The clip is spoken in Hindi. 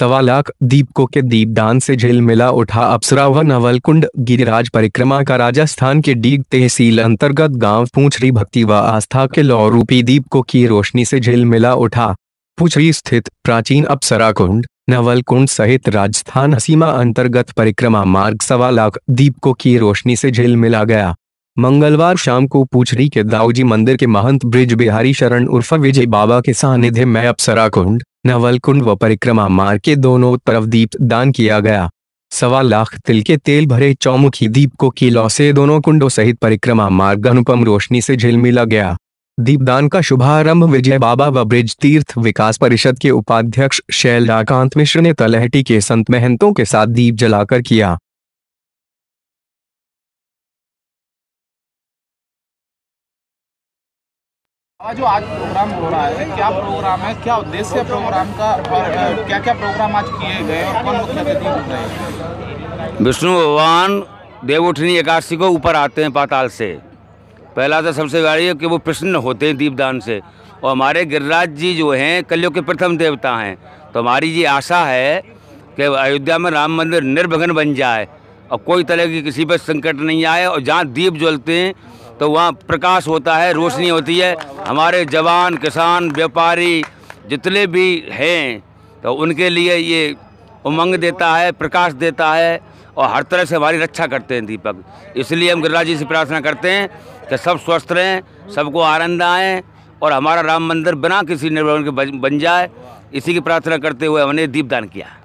सवा लाख दीपकों के दीपदान से झेल मिला उठा अप्सरा व नवलकुंड गिरिराज परिक्रमा का राजस्थान के डीग तहसील अंतर्गत गांव पूछरी भक्ति व आस्था के लौरूपी दीपकों की रोशनी से झेल मिला उठा पूछरी स्थित प्राचीन अप्सरा कुंड नवलकुंड सहित राजस्थान सीमा अंतर्गत परिक्रमा मार्ग सवा लाख दीपकों की रोशनी से झेल मिला गया मंगलवार शाम को पूछरी के दाऊजी मंदिर के महंत ब्रिज बिहारी शरण उर्फ विजय बाबा के सानिध्य में अप्सरा कुंड नवलकुंड व परिक्रमा मार्ग के दोनों तरफ दीप दान किया गया सवा लाख तिल के तेल भरे चौमुखी दीप को किलो से दोनों कुंडों सहित परिक्रमा मार्ग अनुपम रोशनी से झिलमिला गया दीपदान का शुभारंभ विजय बाबा व ब्रिज तीर्थ विकास परिषद के उपाध्यक्ष शैलाकांत मिश्र ने तलहटी के संत महंतों के साथ दीप जलाकर किया आज जो आज प्रोग्राम हो रहा है क्या प्रोग्राम है क्या उद्देश्य प्रोग्राम का क्या क्या प्रोग्राम आज किए गए और कौन मुख्य अतिथि होते हैं विष्णु भगवान देवउठनी एकादशी को ऊपर आते हैं पाताल से पहला तो सबसे बड़ी है कि वो प्रसन्न होते हैं दीपदान से और हमारे गिरिराज जी जो हैं कलयुग के प्रथम देवता हैं तो हमारी ये आशा है कि अयोध्या में राम मंदिर निर्भघन बन जाए और कोई तरह की किसी पर संकट नहीं आए और जहाँ दीप जलते हैं तो वहाँ प्रकाश होता है रोशनी होती है हमारे जवान किसान व्यापारी जितने भी हैं तो उनके लिए ये उमंग देता है प्रकाश देता है और हर तरह से हमारी रक्षा करते हैं दीपक इसलिए हम गिरिराज जी से प्रार्थना करते हैं कि सब स्वस्थ रहें सबको आनंद आए और हमारा राम मंदिर बिना किसी निर्भवन के बन जाए इसी की प्रार्थना करते हुए हमने दीपदान किया